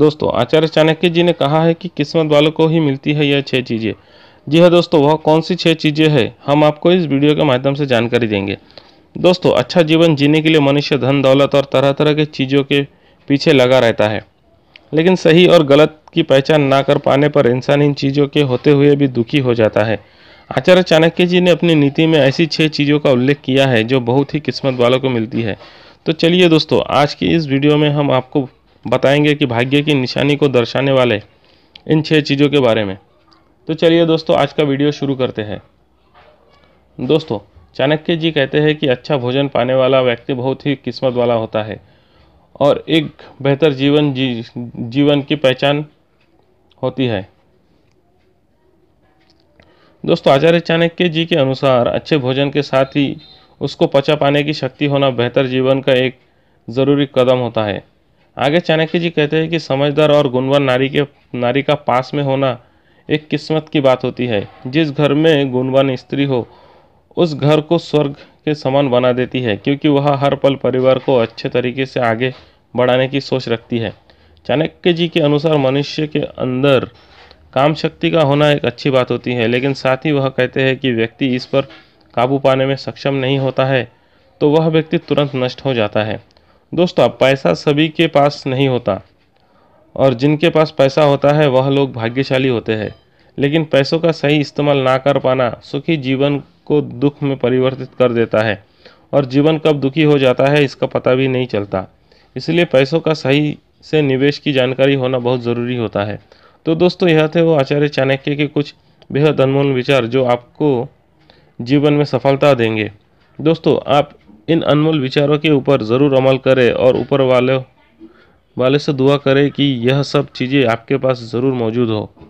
दोस्तों आचार्य चाणक्य जी ने कहा है कि किस्मत वालों को ही मिलती है यह छह चीज़ें जी हाँ दोस्तों वह कौन सी छह चीज़ें हैं हम आपको इस वीडियो के माध्यम से जानकारी देंगे दोस्तों अच्छा जीवन जीने के लिए मनुष्य धन दौलत और तरह तरह के चीज़ों के पीछे लगा रहता है लेकिन सही और गलत की पहचान ना कर पाने पर इंसान इन चीज़ों के होते हुए भी दुखी हो जाता है आचार्य चाणक्य जी ने अपनी नीति में ऐसी छः चीज़ों का उल्लेख किया है जो बहुत ही किस्मत वालों को मिलती है तो चलिए दोस्तों आज की इस वीडियो में हम आपको बताएंगे कि भाग्य की निशानी को दर्शाने वाले इन छह चीज़ों के बारे में तो चलिए दोस्तों आज का वीडियो शुरू करते हैं दोस्तों चाणक्य जी कहते हैं कि अच्छा भोजन पाने वाला व्यक्ति बहुत ही किस्मत वाला होता है और एक बेहतर जीवन जी जीवन की पहचान होती है दोस्तों आचार्य चाणक्य जी के अनुसार अच्छे भोजन के साथ ही उसको पचा पाने की शक्ति होना बेहतर जीवन का एक ज़रूरी कदम होता है आगे चाणक्य जी कहते हैं कि समझदार और गुणवान नारी के नारी का पास में होना एक किस्मत की बात होती है जिस घर में गुणवान स्त्री हो उस घर को स्वर्ग के समान बना देती है क्योंकि वह हर पल परिवार को अच्छे तरीके से आगे बढ़ाने की सोच रखती है चाणक्य जी के अनुसार मनुष्य के अंदर काम शक्ति का होना एक अच्छी बात होती है लेकिन साथ ही वह कहते हैं कि व्यक्ति इस पर काबू पाने में सक्षम नहीं होता है तो वह व्यक्ति तुरंत नष्ट हो जाता है दोस्तों पैसा सभी के पास नहीं होता और जिनके पास पैसा होता है वह लोग भाग्यशाली होते हैं लेकिन पैसों का सही इस्तेमाल ना कर पाना सुखी जीवन को दुख में परिवर्तित कर देता है और जीवन कब दुखी हो जाता है इसका पता भी नहीं चलता इसलिए पैसों का सही से निवेश की जानकारी होना बहुत ज़रूरी होता है तो दोस्तों यह थे वो आचार्य चाणक्य के कुछ बेहद अनमोल विचार जो आपको जीवन में सफलता देंगे दोस्तों आप इन अनमोल विचारों के ऊपर ज़रूर अमल करें और ऊपर वाले वाले से दुआ करें कि यह सब चीज़ें आपके पास ज़रूर मौजूद हो